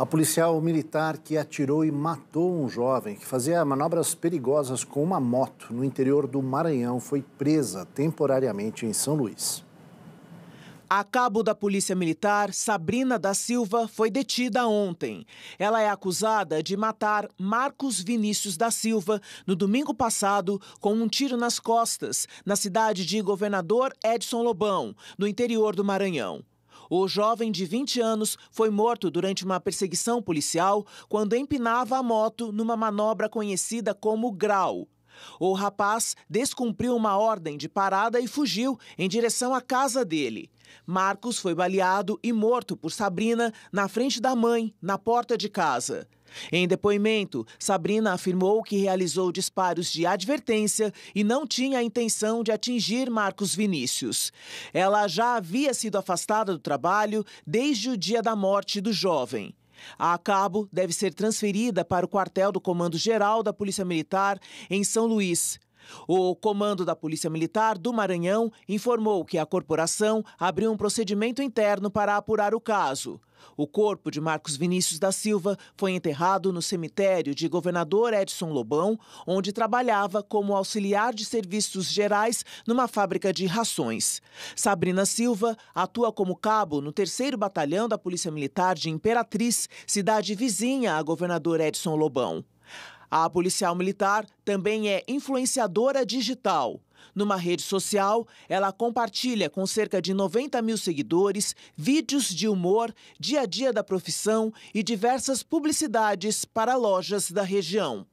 A policial militar que atirou e matou um jovem que fazia manobras perigosas com uma moto no interior do Maranhão foi presa temporariamente em São Luís. A cabo da Polícia Militar, Sabrina da Silva, foi detida ontem. Ela é acusada de matar Marcos Vinícius da Silva no domingo passado com um tiro nas costas, na cidade de Governador Edson Lobão, no interior do Maranhão. O jovem de 20 anos foi morto durante uma perseguição policial quando empinava a moto numa manobra conhecida como grau. O rapaz descumpriu uma ordem de parada e fugiu em direção à casa dele. Marcos foi baleado e morto por Sabrina na frente da mãe, na porta de casa. Em depoimento, Sabrina afirmou que realizou disparos de advertência e não tinha a intenção de atingir Marcos Vinícius. Ela já havia sido afastada do trabalho desde o dia da morte do jovem. A cabo deve ser transferida para o quartel do Comando Geral da Polícia Militar em São Luís. O comando da Polícia Militar do Maranhão informou que a corporação abriu um procedimento interno para apurar o caso. O corpo de Marcos Vinícius da Silva foi enterrado no cemitério de Governador Edson Lobão, onde trabalhava como auxiliar de serviços gerais numa fábrica de rações. Sabrina Silva atua como cabo no 3 Batalhão da Polícia Militar de Imperatriz, cidade vizinha a Governador Edson Lobão. A policial militar também é influenciadora digital. Numa rede social, ela compartilha com cerca de 90 mil seguidores vídeos de humor, dia a dia da profissão e diversas publicidades para lojas da região.